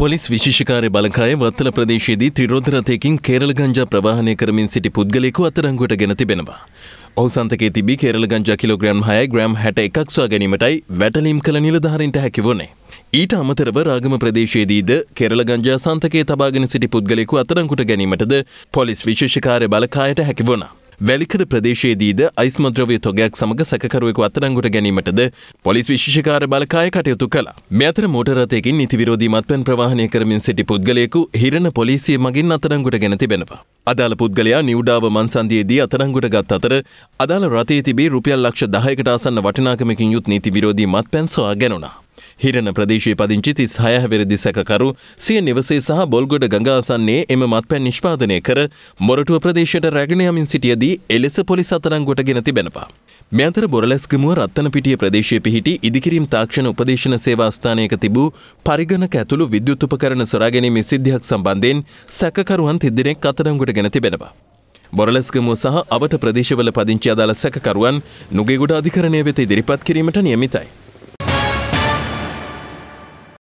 Police විශෂකාරය බලකාය වත්තල ප්‍රදේශයේදී ත්‍රරෝධරතයකින් කේරල ගංජා ප්‍රවාහණය කරමින් සිටි පුද්ගලෙකු අතරංගොට ගෙන තිබෙනවා. ඔහු සන්තකේ තිබී කේරල ගංජා කිලෝග්‍රම් හය ග්‍රම් හැට එකක්වා ගැනීමටයි වැටලීම් කළ නිලධාරින්ට හැකිවුණේ. ඊට අමතරව රාගම ප්‍රදේශයේදීද කෙරල ගංජා සන්තකේ තබාගෙන සිටි පුද්ගලෙකු අතරංකුට ගැනීමටද පොලිස් විශෂකාරය බලකායට හැකිවුණා. වැලිකඩ ප්‍රදේශයේදීද අයිස්මද්‍රවය තොගයක් සමඟ සැකරුවෙකු අත්තරංගුට ගැනීමටද පොලිස් විශෂකාර බලකාය කටයුතු කළ මෙතර මෝටරතයකින් නිතිවිරෝධී මත්පැන් ප්‍රවාහණය කරමින් සිටි පුද්ගලයෙකු හිරණ පොලිසිය මගින් අතරංගුට ගැන තිබෙනවා. අදාළ පුද්ගලයා නිවඩාව මන්සන්දයේදී අතරංගුට ගත් අතර අදාළ රතේ තිබී රුපියල් ලක්ෂ දහයකට අසන්න වටිනාකමකින් යුත් නීති විරෝධී මත්පැන් සොයා ගැනුණා. හිරණ ප්‍රදේශයේ පදිංචි තිස් හයහැවිරදි සැකරු සිය නිවසේ සහ බොල්ගොඩ ගඟාසන්නේ එම මත්පැන් නිෂ්පාදනය කර මොරටුව ප්‍රදේශයට රැගෙනයමින් සිටියදී එලෙස පොලිස් අතරංගොට ගෙන තිබෙනවා. මෙතර බොරලැස්ගමුව රත්තනපිටිය ප්‍රදේශය පිහිටි ඉදිකිරීම් තාක්ෂණ උපදේශන සේවාස්ථානයක තිබූ පරිගණක ඇතුළු විද්‍යුත්තුපකරණ සොරාගැනීම සිද්ධියක් සම්බන්ධයෙන් සැකකරුවන් තිදෙනෙක් අතරංගොට ගැ තිබෙනවා. බොරලස්ගමුව සහ අවට ප්‍රදේශවල පදිංචි අදාළ සැකකරුවන් නුගෙගුඩ අධිකරණය වෙත ඉදිරිපත් කිරීමට නියමිතයි.